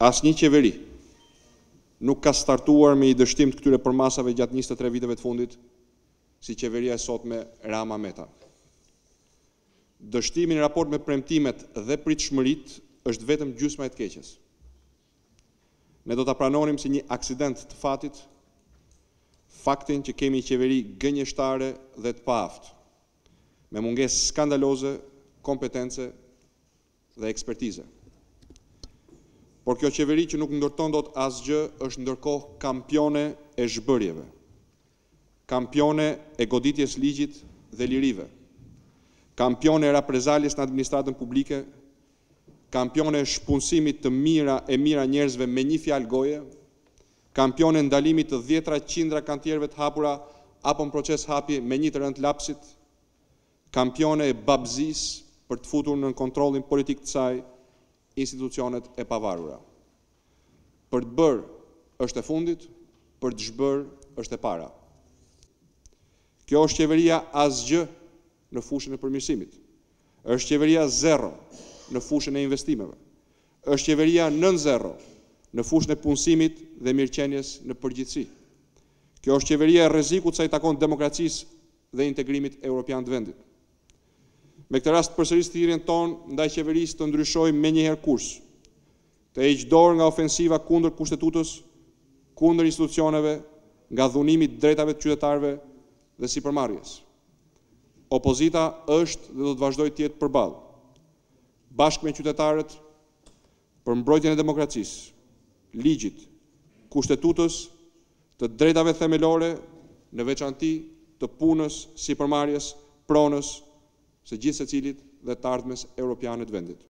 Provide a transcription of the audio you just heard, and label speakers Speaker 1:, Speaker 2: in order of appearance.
Speaker 1: asë një qeveri nuk ka startuar me i dështim të këtyre përmasave gjatë 23 viteve të fundit si qeveria e sot me Rama Meta. Dështimin e raport me premtimet dhe pritë shmërit është vetëm gjusma e të keqes. Ne do të pranonim si një aksident të fatit faktin që kemi qeveri gënjështare dhe të paft me munges skandaloze, kompetence dhe ekspertize por kjo qeveri që nuk ndërton do të asgjë është ndërkohë kampione e zhbërjeve, kampione e goditjes ligjit dhe lirive, kampione e raprezaljes në administratën publike, kampione e shpunësimit të mira e mira njerëzve me një fjalë goje, kampione e ndalimit të djetra qindra kantjerve të hapura apo në proces hapi me një të rënd lapsit, kampione e babzis për të futur në kontrolin politik të sajë, institucionet e pavarura. Për të bërë është e fundit, për të zhbërë është e para. Kjo është qeveria asgjë në fushën e përmjësimit. është qeveria zero në fushën e investimeve. është qeveria nën zero në fushën e punësimit dhe mirëqenjes në përgjithsi. Kjo është qeveria e rezikut sa i takon demokracisë dhe integrimit e Europian të vendit. Me këtë rast përsëris të ton, ndaj qeverisë të ndryshoj me një kurs. Të heqë dorë nga ofensiva kundër kushtetutës, kundër institucioneve, nga dhunimi drejtave të qytetarëve dhe sipërmarrjes. Opozita është dhe do të vazhdojë të jetë përballë. Bashkë me qytetarët për mbrojtjen e demokracisë, ligjit, kushtetutës, të drejtave themelore, në veçanti të punës, sipërmarrjes, pronës, së gjithë së cilit dhe të ardhmes europianet vendit.